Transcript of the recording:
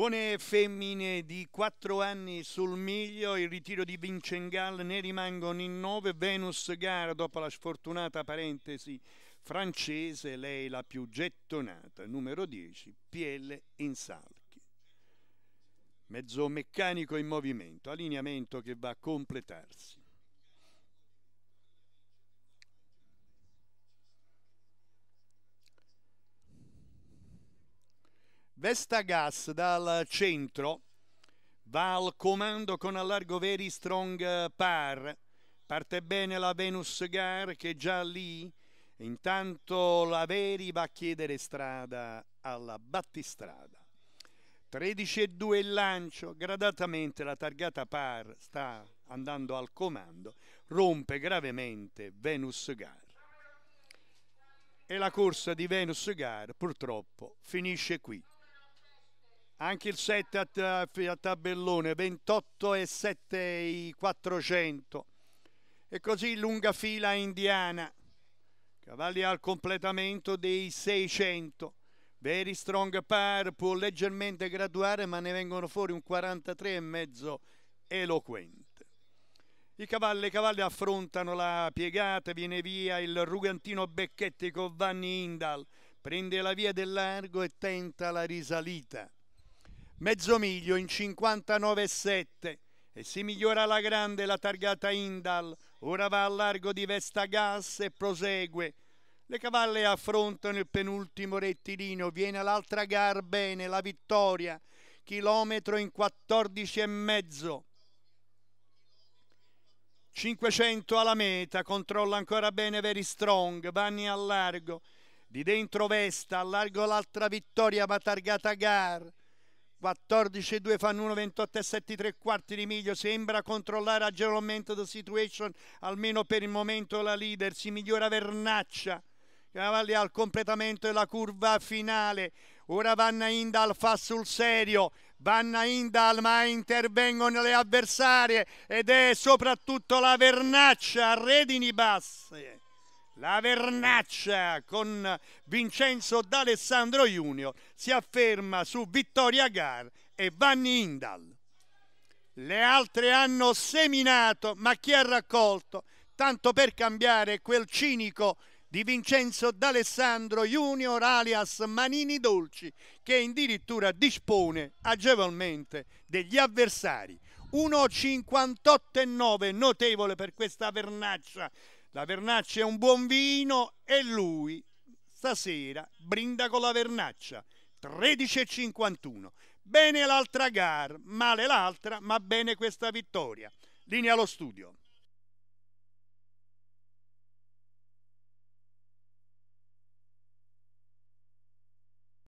Buone femmine di 4 anni sul miglio, il ritiro di Vincengal, ne rimangono in 9, Venus Gara dopo la sfortunata parentesi francese, lei la più gettonata, numero 10, PL Insalchi. Mezzo meccanico in movimento, allineamento che va a completarsi. Vestagas dal centro va al comando con allargo veri strong eh, par. Parte bene la Venus Gar che è già lì. Intanto la Veri va a chiedere strada alla battistrada. 13 e 2 il lancio, gradatamente la targata par sta andando al comando, rompe gravemente Venus Gar. E la corsa di Venus Gar purtroppo finisce qui anche il 7 a, a tabellone 28 e 7 i 400 e così lunga fila indiana cavalli al completamento dei 600 Very Strong Par può leggermente graduare ma ne vengono fuori un 43,5 eloquente i cavalli, i cavalli affrontano la piegata, viene via il rugantino Becchetti con Vanni Indal, prende la via del largo e tenta la risalita mezzo miglio in 59,7 e si migliora la grande la targata Indal, ora va al largo di Vestagas e prosegue. Le cavalle affrontano il penultimo rettilino, viene l'altra gara bene, la vittoria, chilometro in 14 e mezzo. 500 alla meta, controlla ancora bene Very Strong, Vanni al largo, di dentro Vesta, al largo l'altra vittoria ma targata Gar, 14 2 fanno 1 28 e 7 3 quarti di miglio sembra controllare agevolmente the situation almeno per il momento la leader si migliora Vernaccia cavalli al completamento della curva finale ora Vanna Indal fa sul serio Vanna Indal ma intervengono le avversarie ed è soprattutto la Vernaccia a redini basse la Vernaccia con Vincenzo D'Alessandro Junior si afferma su Vittoria Gar e Vanni Indal. Le altre hanno seminato, ma chi ha raccolto? Tanto per cambiare quel cinico di Vincenzo D'Alessandro Junior alias Manini Dolci che addirittura dispone agevolmente degli avversari. e 9 notevole per questa vernaccia la vernaccia è un buon vino e lui stasera brinda con la vernaccia. 13,51. Bene l'altra gara, male l'altra, ma bene questa vittoria. Linea allo studio.